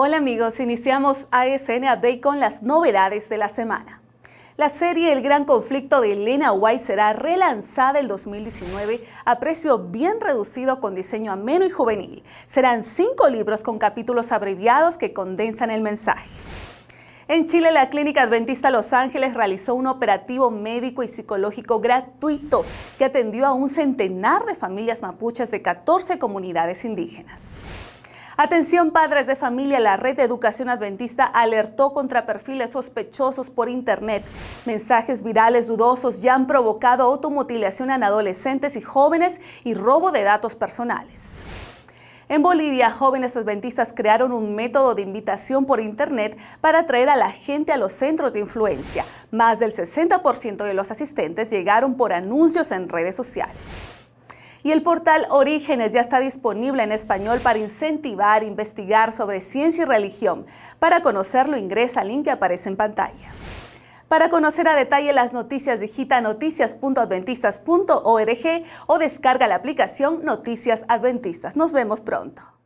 Hola amigos, iniciamos ASN Update con las novedades de la semana. La serie El Gran Conflicto de Elena White será relanzada el 2019 a precio bien reducido con diseño ameno y juvenil. Serán cinco libros con capítulos abreviados que condensan el mensaje. En Chile, la Clínica Adventista Los Ángeles realizó un operativo médico y psicológico gratuito que atendió a un centenar de familias mapuches de 14 comunidades indígenas. Atención padres de familia, la red de educación adventista alertó contra perfiles sospechosos por internet. Mensajes virales dudosos ya han provocado automutilación en adolescentes y jóvenes y robo de datos personales. En Bolivia, jóvenes adventistas crearon un método de invitación por Internet para atraer a la gente a los centros de influencia. Más del 60% de los asistentes llegaron por anuncios en redes sociales. Y el portal Orígenes ya está disponible en español para incentivar, investigar sobre ciencia y religión. Para conocerlo ingresa al link que aparece en pantalla. Para conocer a detalle las noticias, digita noticias.adventistas.org o descarga la aplicación Noticias Adventistas. Nos vemos pronto.